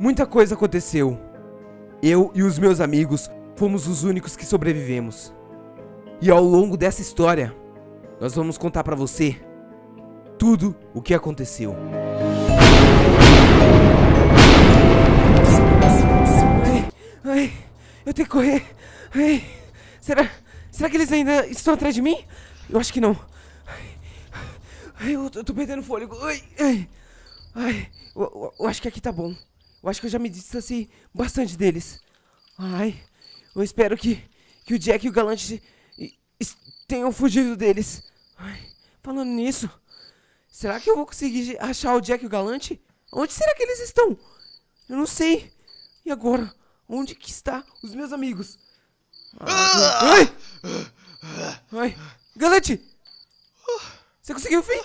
Muita coisa aconteceu. Eu e os meus amigos fomos os únicos que sobrevivemos. E ao longo dessa história, nós vamos contar para você tudo o que aconteceu. Ai, ai, eu tenho que correr. Ai, será, será que eles ainda estão atrás de mim? Eu acho que não. Ai, eu, tô perdendo fôlego. Ai, ai, ai eu, eu, eu acho que aqui tá bom. Eu acho que eu já me distanciei bastante deles. Ai, eu espero que, que o Jack e o Galante tenham fugido deles. Ai, falando nisso, será que eu vou conseguir achar o Jack e o Galante? Onde será que eles estão? Eu não sei. E agora? Onde que está os meus amigos? Ai! Ai! Galante! Você conseguiu o fim?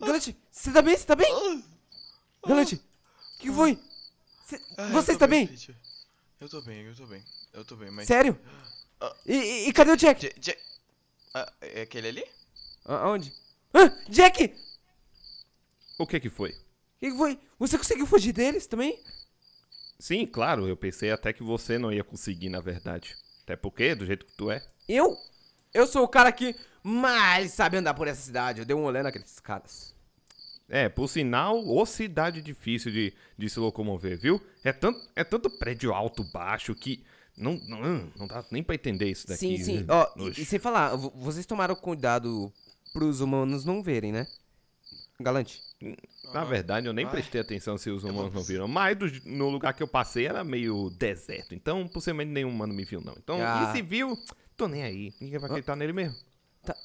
Galante, você tá bem? Você tá bem? Galante, o que foi? Cê... Ah, também Eu tô bem, eu tô bem. Eu tô bem, mas. Sério? Ah, e, e, cadê o Jack? J J ah, é aquele ali? Aonde? Ah, Jack! O que que foi? O que, que foi? Você conseguiu fugir deles também? Sim, claro. Eu pensei até que você não ia conseguir, na verdade. Até porque, do jeito que tu é. Eu? Eu sou o cara que mais sabe andar por essa cidade. Eu dei um olhando naqueles caras. É, por sinal, o cidade difícil de, de se locomover, viu? É tanto, é tanto prédio alto, baixo, que não, não, hum, não dá nem pra entender isso daqui. Sim, sim. Ó, e sem falar, vocês tomaram cuidado pros humanos não verem, né? Galante. Hum, na verdade, eu nem ah. prestei atenção se os humanos não viram. Mas do, no lugar que eu passei era meio deserto. Então, possivelmente nenhum humano me viu, não. Então, ah. e se viu, tô nem aí. Ninguém vai acreditar ah. nele mesmo. Tá,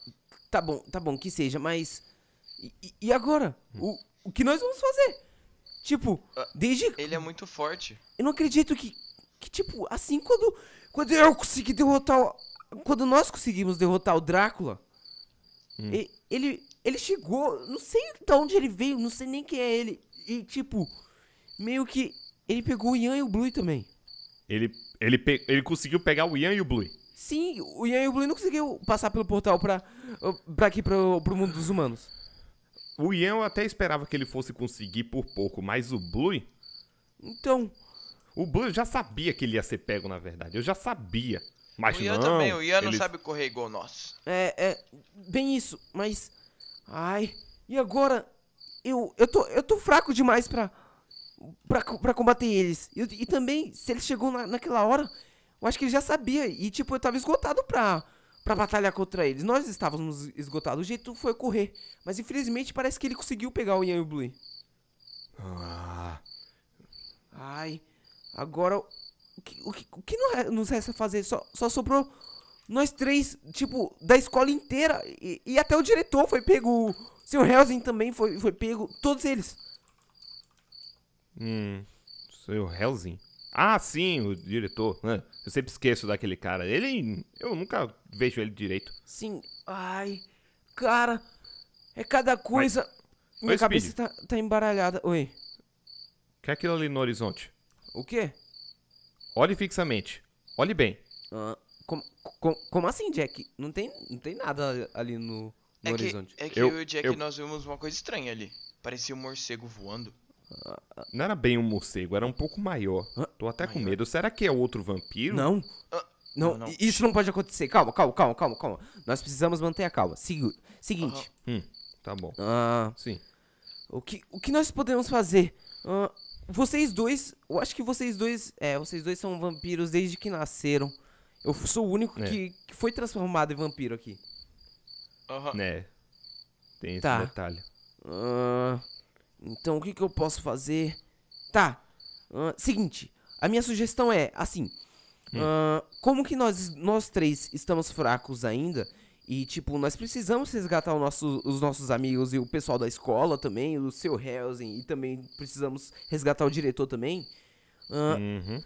tá bom, tá bom, que seja, mas e, agora? O, o que nós vamos fazer? Tipo, ah, desde. Ele é muito forte. Eu não acredito que. Que, tipo, assim, quando. Quando eu consegui derrotar. O, quando nós conseguimos derrotar o Drácula. Hum. E, ele, ele chegou. Não sei de onde ele veio, não sei nem quem é ele. E, tipo, meio que. Ele pegou o Ian e o Blue também. Ele, ele, pe, ele conseguiu pegar o Ian e o Blue. Sim, o Ian e o Blue não conseguiu passar pelo portal pra, pra aqui, pro, pro mundo dos humanos. O Ian eu até esperava que ele fosse conseguir por pouco, mas o Blue. Então. O Blue eu já sabia que ele ia ser pego, na verdade. Eu já sabia. Mas o Ian não, também, o Ian ele... não sabe correr igual nós. É, é. Bem isso, mas. Ai. E agora? Eu, eu, tô, eu tô fraco demais pra, pra, pra combater eles. E, e também, se ele chegou na, naquela hora, eu acho que ele já sabia. E, tipo, eu tava esgotado pra, para batalhar contra eles. Nós estávamos esgotados, o jeito foi correr. Mas infelizmente parece que ele conseguiu pegar o Ian e o Blue. Ah. Ai, agora o que, o que, o que nos resta fazer? Só, só sobrou nós três, tipo, da escola inteira. E, e até o diretor foi pego. O seu Helsing também foi, foi pego. Todos eles. Hum, seu Helsing? Ah, sim, o diretor. Né? Eu sempre esqueço daquele cara. Ele. Eu nunca vejo ele direito. Sim. Ai. Cara. É cada coisa. Mas... Minha Oi, cabeça tá, tá embaralhada. Oi. O que é aquilo ali no horizonte? O quê? Olhe fixamente. Olhe bem. como, ah, como, como, assim, Jack? Não tem, não tem nada ali no, no é horizonte. Que, é que eu, eu e o Jack eu... nós vimos uma coisa estranha ali. Parecia um morcego voando. Não era bem um morcego, era um pouco maior. Tô até maior. com medo. Será que é outro vampiro? Não. Não, ah, não, não. isso não pode acontecer. Calma, calma, calma, calma, calma. Nós precisamos manter a calma. Segui seguinte. Hum, tá bom. Uh, Sim. O que, o que nós podemos fazer? Uh, vocês dois, eu acho que vocês dois, é, vocês dois são vampiros desde que nasceram. Eu sou o único é. que, que, foi transformado em vampiro aqui. Aham. Né. Tem esse tá. detalhe. Uh, então, o que, que eu posso fazer? Tá. Uh, seguinte, a minha sugestão é, assim. Hum. Uh, como que nós, nós três estamos fracos ainda? E, tipo, nós precisamos resgatar nosso, os nossos amigos e o pessoal da escola também, o seu Helsing, e também precisamos resgatar o diretor também. Uh, uhum.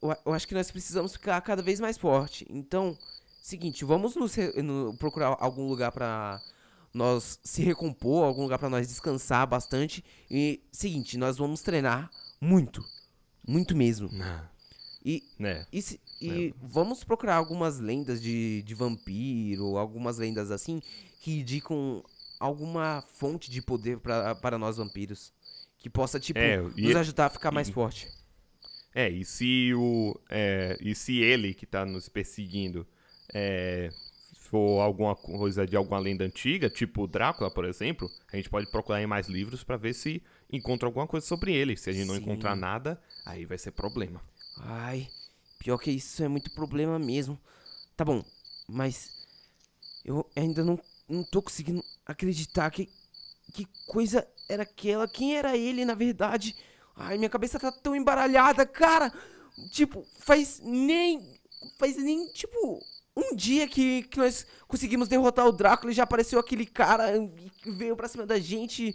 eu, eu, acho que nós precisamos ficar cada vez mais forte. Então, seguinte, vamos nos, no, procurar algum lugar para nós se recompor, algum lugar para nós descansar bastante. E seguinte, nós vamos treinar muito. Muito mesmo. E, é. e, se, e é. vamos procurar algumas lendas de, de vampiro, algumas lendas assim, que indicam alguma fonte de poder pra, para nós vampiros. Que possa, tipo, é, e, nos ajudar a ficar mais forte. É, e se o. É, e se ele que tá nos perseguindo é, for alguma coisa de alguma lenda antiga, tipo Drácula, por exemplo, a gente pode procurar em mais livros para ver se encontra alguma coisa sobre ele. Se a gente Sim. não encontrar nada, aí vai ser problema. Ai, pior que isso é muito problema mesmo. Tá bom, mas eu ainda não, não tô conseguindo acreditar que que coisa era aquela? Quem era ele, na verdade? Ai, minha cabeça tá tão embaralhada, cara. Tipo, faz nem faz nem tipo um dia que, que nós conseguimos derrotar o Drácula e já apareceu aquele cara que veio pra cima da gente.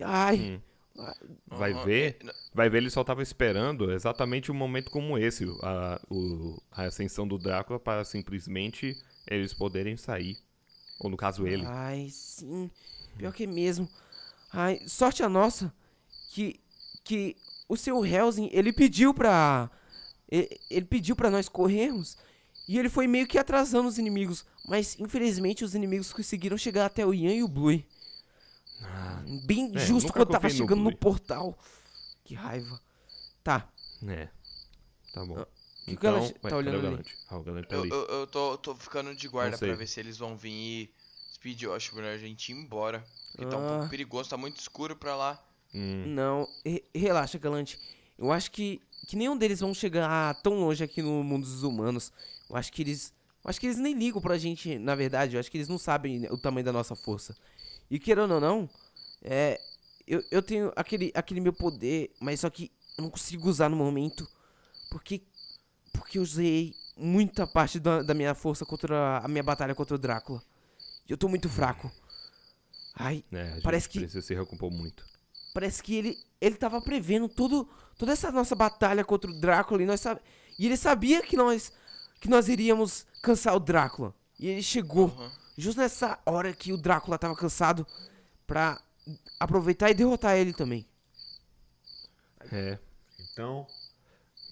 Ai. Hum. Ah. Vai ver? É, Vai ver, ele só tava esperando exatamente um momento como esse a, o, a ascensão do Drácula para simplesmente eles poderem sair. Ou no caso, ele. Ai, sim. Pior que mesmo. Ai, sorte a nossa que, que o seu Helsing, ele pediu pra. Ele, ele pediu para nós corrermos e ele foi meio que atrasando os inimigos. Mas infelizmente os inimigos conseguiram chegar até o Ian e o Blue. Ah, Bem é, justo quando tava chegando no, no, portal. Que raiva. Tá. É. Tá bom. Ah, que então, que ela ué, tá olhando ali? Ah, o Galante tá ali. Eu, eu, eu tô, tô, ficando de guarda pra ver se eles vão vir e. Speed, eu acho é melhor a gente ir embora. Porque ah. tá um pouco ah. perigoso, tá muito escuro pra lá. Hum. Não, re relaxa, Galante. Eu acho que, que nenhum deles vão chegar tão longe aqui no mundo dos humanos. Eu acho que eles. Eu acho que eles nem ligam pra gente, na verdade. Eu acho que eles não sabem né, o tamanho da nossa força. E querendo ou não, é, eu, eu tenho aquele, aquele meu poder, mas só que eu não consigo usar no momento. Porque. Porque eu usei muita parte da, da minha força contra a minha batalha contra o Drácula. E eu tô muito fraco. Ai, é, parece que. Precisa se recompor muito. Parece que ele, ele tava prevendo todo, toda essa nossa batalha contra o Drácula e nós E ele sabia que nós que nós iríamos cansar o Drácula. E ele chegou uhum. justo nessa hora que o Drácula tava cansado pra aproveitar e derrotar ele também. É. Então.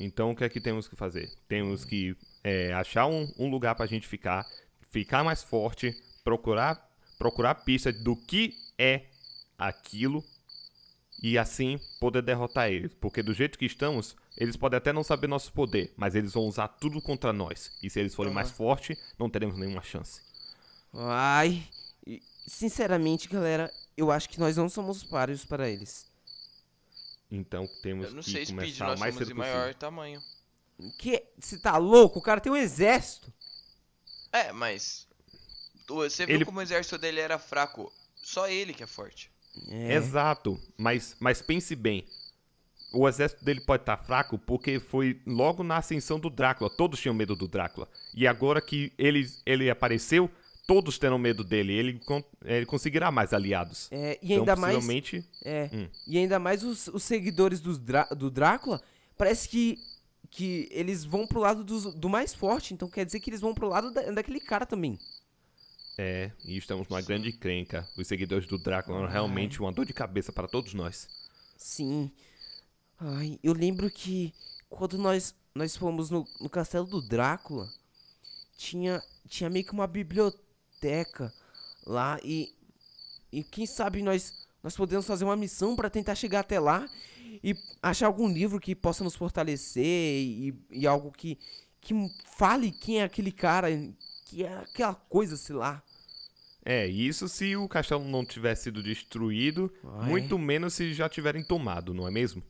Então o que é que temos que fazer? Temos que é, achar um, um lugar pra gente ficar, ficar mais forte, procurar, procurar pista do que é aquilo e assim poder derrotar eles, porque do jeito que estamos, eles podem até não saber nosso poder, mas eles vão usar tudo contra nós. E se eles forem ah. mais fortes, não teremos nenhuma chance. Ai, sinceramente, galera, eu acho que nós não somos páreos para eles. Então temos que começar Speed, nós mais somos de maior possível. tamanho. Que? Você tá louco? O cara tem um exército. É, mas você viu ele... como o exército dele era fraco. Só ele que é forte. É. Exato, mas, mas pense bem. O exército dele pode estar tá fraco porque foi logo na ascensão do Drácula. Todos tinham medo do Drácula. E agora que ele, ele apareceu, todos terão medo dele. Ele, ele conseguirá mais aliados. É, e então, ainda então, mais. Possivelmente... É, hum. E ainda mais os, os seguidores do, do Drácula. Parece que, que eles vão pro lado do do mais forte. Então quer dizer que eles vão pro lado da, daquele cara também. É, e estamos numa grande crenca. Os seguidores do Drácula eram realmente uma dor de cabeça para todos nós. Sim. Ai, eu lembro que quando nós, nós fomos no, no castelo do Drácula, tinha, tinha meio que uma biblioteca lá e. E quem sabe nós, nós podemos fazer uma missão para tentar chegar até lá e achar algum livro que possa nos fortalecer e, e algo que, que fale quem é aquele cara que é aquela coisa, sei lá. É, isso se o castelo não tiver sido destruído, muito menos se já tiverem tomado, não é mesmo?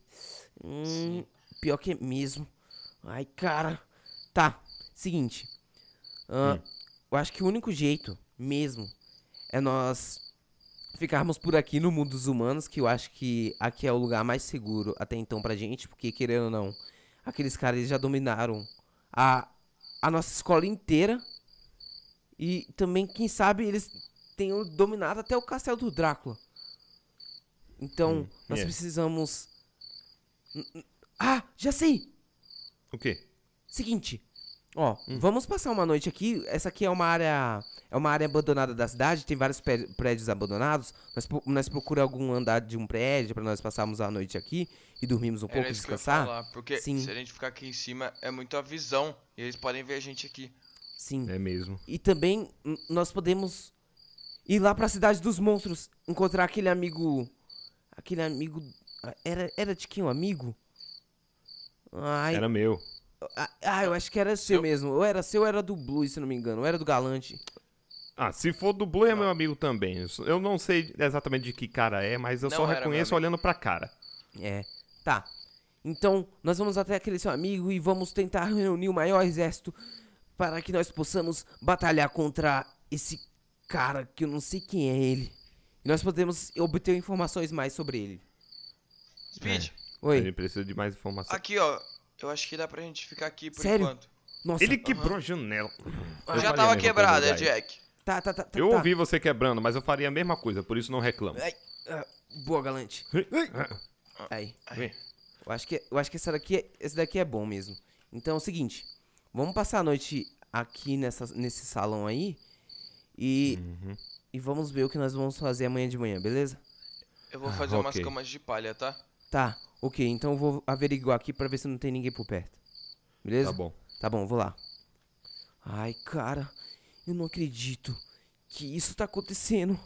Hum, pior que é mesmo. Ai, cara. Tá, seguinte. Uh, hum. Eu acho que o único jeito mesmo é nós ficarmos por aqui no mundo dos humanos, que eu acho que aqui é o lugar mais seguro até então pra gente, porque querendo ou não, aqueles caras já dominaram a, a nossa escola inteira. E também, quem sabe, eles tenham dominado até o castelo do Drácula. Então, hum, nós é. precisamos. Ah, já sei! O quê? Seguinte. Ó, hum. vamos passar uma noite aqui. Essa aqui é uma área. É uma área abandonada da cidade, tem vários prédios abandonados. Nós, nós procuramos algum andar de um prédio para nós passarmos a noite aqui e dormirmos um Era pouco, descansar. Falar, porque Sim. se a gente ficar aqui em cima, é muito a visão. E eles podem ver a gente aqui. Sim. É mesmo. E também nós podemos ir lá para a cidade dos monstros, encontrar aquele amigo, aquele amigo ah, era era de quem o um amigo? Ai, era meu. Ah, ah, eu acho que era seu eu... mesmo. Ou era seu, ou era do Blue, se não me engano. Ou era do Galante. Ah, se for do Blue é não. Ah. meu amigo também. Eu não sei exatamente de que cara é, mas eu não, só reconheço olhando pra cara. É. Tá. Então, nós vamos até aquele seu amigo e vamos tentar reunir o maior exército para que nós possamos batalhar contra esse cara que eu não sei quem é ele. E nós podemos obter informações mais sobre ele. Speed. É. Oi. A gente precisa de mais informações. Aqui, ó. Eu acho que dá pra gente ficar aqui por Sério? enquanto. Nossa. Ele quebrou uhum. a janela. Eu Já tava quebrada, é, Jack. Tá, tá, tá, tá. Eu ouvi você quebrando, mas eu faria a mesma coisa, por isso não reclamo. Ai, ah, boa, galante. Ai. Ai. Ah. Eu acho que, eu acho que essa daqui, é, esse daqui é bom mesmo. Então é o seguinte, Vamos passar a noite aqui nessa, nesse salão aí e, uhum. e vamos ver o que nós vamos fazer amanhã de manhã, beleza? Eu vou ah, fazer ah, umas okay. camas de palha, tá? Tá, ok. Então eu vou averiguar aqui pra ver se não tem ninguém por perto. Beleza? Tá bom. Tá bom, vou lá. Ai, cara, eu não acredito que isso tá acontecendo.